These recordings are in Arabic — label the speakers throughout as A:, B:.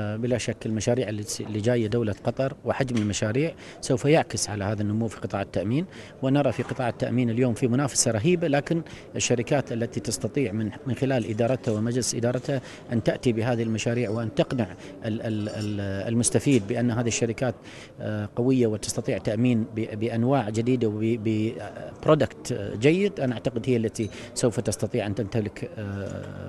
A: آه، بلا شك المشاريع اللي جايه دوله قطر وحجم المشاريع سوف يعكس على هذا النمو في قطاع التامين ونرى في قطاع التامين اليوم في منافسه رهيبه لكن الشركات التي تستطيع من من خلال ادارتها ومجلس ادارتها ان تاتي بهذه المشاريع وان تقنع المستفيد بان هذه الشركات آه، قويه وتستطيع تامين بانواع جديده وبرودكت آه، جيد انا اعتقد هي التي سوف تستطيع
B: ان تمتلك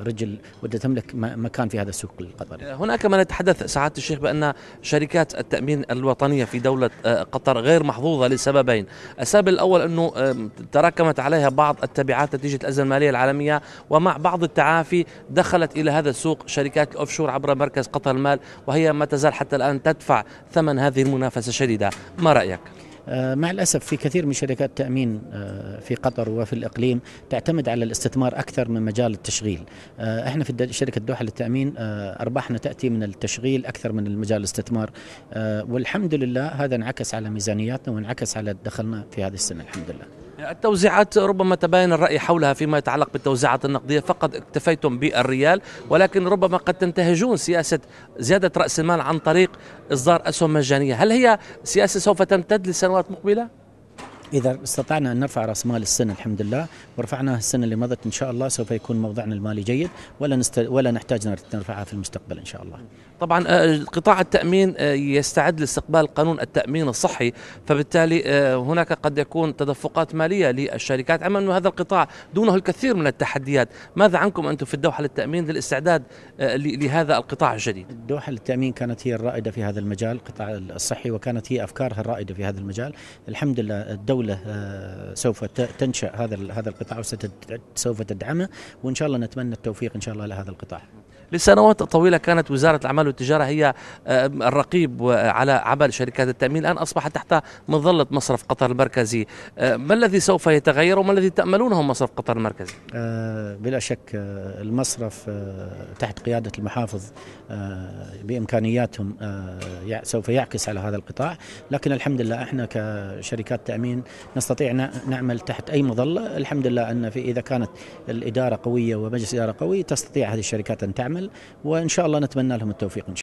B: رجل وتملك مكان في هذا السوق القطري. هناك من تحدث سعادة الشيخ بأن شركات التأمين الوطنية في دولة آه، قطر غير محظوظة لسببين السبب الأول أنه تراكمت عليها بعض التبعات نتيجة الأزمة المالية العالمية ومع بعض التعافي دخلت إلى هذا السوق شركات الأوفشور عبر مركز قطر المال وهي ما تزال حتى الآن تدفع ثمن هذه المنافسة الشديدة ما رأيك؟ آه،
A: مع الأسف في كثير من شركات التأمين آه، في قطر وفي الإقليم تعتمد على الاستثمار أكثر من مجال التشغيل آه، احنا في شركة دوحة للتأمين أرباحنا تأتي من التشغيل أكثر من المجال الاستثمار والحمد لله هذا انعكس على ميزانياتنا وانعكس على دخلنا في هذه السنة الحمد لله
B: التوزيعات ربما تباين الرأي حولها فيما يتعلق بالتوزيعات النقدية فقد اكتفيتم بالريال ولكن ربما قد تنتهجون سياسة زيادة رأس المال عن طريق إصدار أسهم مجانية هل هي سياسة سوف تمتد لسنوات مقبلة؟
A: إذا استطعنا أن نرفع رأس مال السنة الحمد لله ورفعناه السنة اللي مضت إن شاء الله سوف يكون موضعنا المالي جيد ولا نست... ولا نحتاج نرفعها في المستقبل إن شاء الله.
B: طبعا آه، قطاع التأمين آه، يستعد لاستقبال قانون التأمين الصحي فبالتالي آه، هناك قد يكون تدفقات مالية للشركات أما أن هذا القطاع دونه الكثير من التحديات ماذا عنكم أنتم في الدوحة للتأمين للاستعداد لهذا القطاع الجديد؟ الدوحة
A: للتأمين كانت هي الرائدة في هذا المجال القطاع الصحي وكانت هي أفكارها الرائدة في هذا المجال الحمد لله الدوحة الدوله آه، سوف تنشا هذا هذا القطاع وسوف تدعمه
B: وان شاء الله نتمنى التوفيق ان شاء الله لهذا القطاع. لسنوات طويله كانت وزاره الاعمال والتجاره هي الرقيب على عمل شركات التامين الان اصبحت تحت مظله مصرف قطر المركزي آه، ما الذي سوف يتغير وما الذي تاملونه مصرف قطر المركزي
A: آه، بلا شك المصرف تحت قياده المحافظ بامكانياتهم سوف يعكس على هذا القطاع لكن الحمد لله احنا كشركات تامين نستطيع نعمل تحت أي مظلة الحمد لله أن في إذا كانت الإدارة قوية ومجلس إدارة قوي تستطيع هذه الشركات أن تعمل وإن شاء الله نتمنى لهم التوفيق إن شاء الله